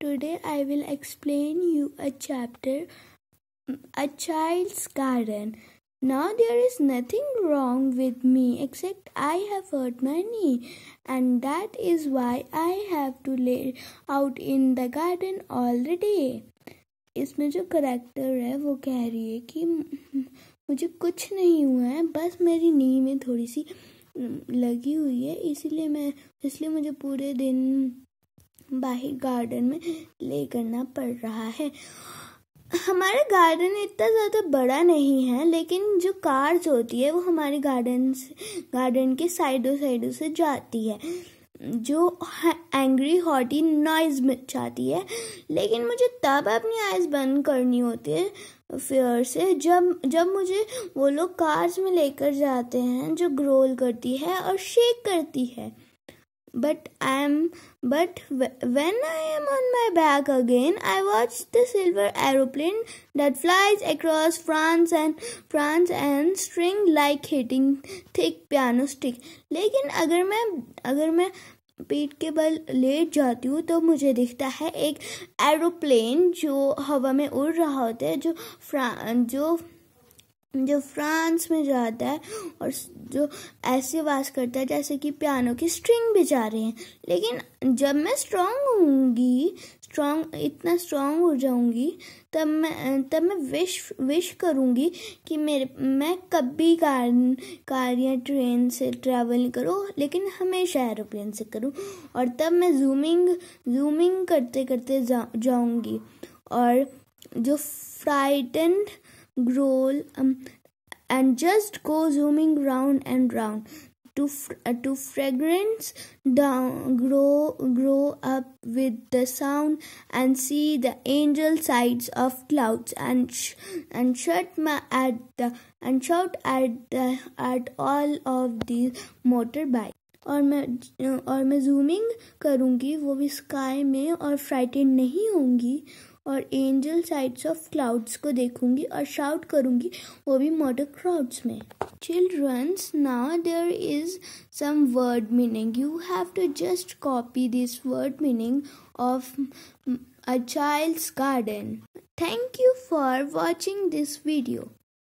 Today I will explain you a chapter A Child's Garden. Now there is nothing wrong with me except I have hurt my knee and that is why I have to lay out in the garden all the day. इसमें जो character है वो कह रही है कि मुझे कुछ नहीं हुआ है बस मेरी नी में थोड़ी सी लगी हुई है इसीलिए मैं इसलिए मुझे पूरे दिन बाहर गार्डन में ले करना पड़ रहा है हमारा गार्डन इतना ज़्यादा बड़ा नहीं है लेकिन जो कार्स होती है वो हमारे गार्डन से गार्डन के साइडों साइडों से जाती है जो एंग्री हॉटी नॉइज मचाती है लेकिन मुझे तब अपनी आइज़ बंद करनी होती है फेयर से जब जब मुझे वो लोग कार्स में लेकर जाते हैं जो ग्रोल करती है और शेक करती है but I am but when I am on my back again, I watch the silver aeroplane that flies across France and France and string like hitting thick piano stick. Lekin agar main agar main पेट के बल late जाती हूँ तो मुझे दिखता है एक aeroplane जो हवा में उड़ रहा होता है जो फ्रा जो जो फ्रांस में जाता है और जो ऐसी वास करता है जैसे कि पियानो की स्ट्रिंग भी जा रहे हैं लेकिन जब मैं स्ट्रांग होंगी स्ट्रॉन्ग इतना स्ट्रांग हो जाऊंगी तब मैं तब मैं विश विश करूंगी कि मेरे मैं कभी कार कार या ट्रेन से ट्रैवल करूँ लेकिन हमेशा एरोप्लेन से करूँ और तब मैं जूमिंग जूमिंग करते करते जा जाऊँगी और जो frightened growl um, and just go zooming round and round to uh, to fragrance down grow grow up with the sound and see the angel sides of clouds and sh and shut my at the and shout at the at all of these motorbikes और मैं और मैं zooming करूँगी वो भी sky में और frightened नहीं होंगी और एंजल साइड्स ऑफ क्लाउड्स को देखूंगी और शाउट करूंगी वो भी मोटर क्राउड्स में children's now there is some word meaning you have to just copy this word meaning of a child's garden thank you for watching this video